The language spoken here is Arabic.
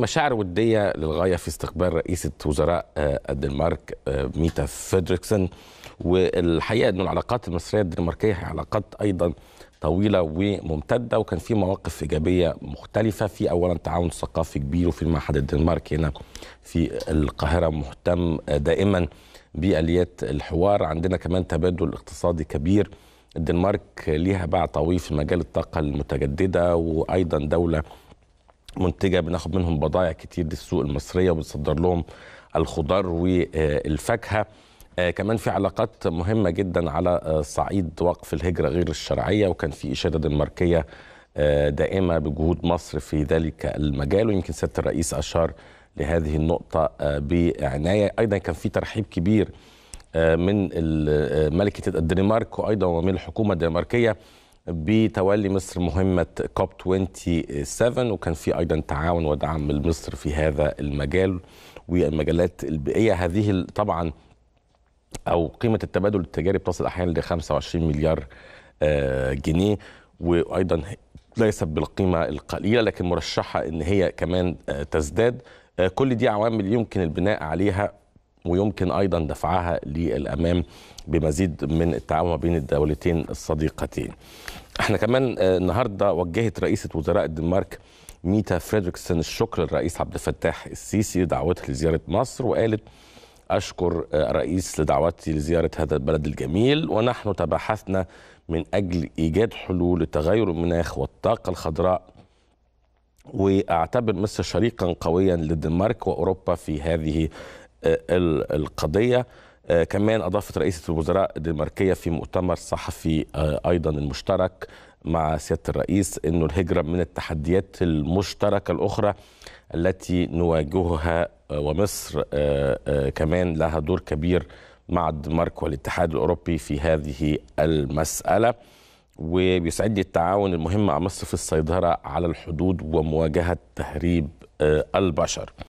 مشاعر ودية للغاية في استقبال رئيسة وزراء آه، الدنمارك آه، ميتا فيدريكسن والحقيقة أن العلاقات المصرية الدنماركية هي علاقات أيضا طويلة وممتدة وكان في مواقف إيجابية مختلفة في أولا تعاون ثقافي كبير وفي المعهد الدنماركي هنا في القاهرة مهتم آه، دائما بآليات الحوار عندنا كمان تبادل اقتصادي كبير الدنمارك ليها باع طويل في مجال الطاقة المتجددة وأيضا دولة منتجه بناخد منهم بضائع كتير للسوق المصريه وبنصدر لهم الخضار والفاكهه آه، كمان في علاقات مهمه جدا على آه، صعيد وقف الهجره غير الشرعيه وكان في اشاده دنماركيه آه، دائمه بجهود مصر في ذلك المجال ويمكن سياده الرئيس اشار لهذه النقطه بعنايه ايضا كان في ترحيب كبير من ملكه الدنمارك وايضا ومن الحكومه الدنماركيه بتولي مصر مهمة كوب 27 وكان في أيضا تعاون ودعم لمصر في هذا المجال والمجالات البيئية هذه طبعا أو قيمة التبادل التجاري بتصل أحيانا ل 25 مليار آه، جنيه وأيضا ليست بالقيمة القليلة لكن مرشحة أن هي كمان آه، تزداد آه، كل دي عوامل يمكن البناء عليها ويمكن أيضا دفعها للأمام بمزيد من التعاون بين الدولتين الصديقتين احنا كمان آه، النهارده وجهت رئيسة وزراء الدنمارك ميتا فريدريكسن الشكر للرئيس عبد الفتاح السيسي لدعوته لزيارة مصر وقالت أشكر آه، الرئيس لدعوتي لزيارة هذا البلد الجميل ونحن تباحثنا من أجل إيجاد حلول لتغير المناخ والطاقة الخضراء واعتبر مصر شريكا قويا للدنمارك واوروبا في هذه القضية آه، كمان أضافت رئيسة الوزراء الدنماركية في مؤتمر صحفي آه، أيضا المشترك مع سيادة الرئيس أنه الهجرة من التحديات المشتركة الأخرى التي نواجهها آه، ومصر كمان لها دور كبير مع الدنمارك والاتحاد الأوروبي في هذه المسألة وبيسعدني التعاون المهم مع مصر في السيطرة على الحدود ومواجهة تهريب البشر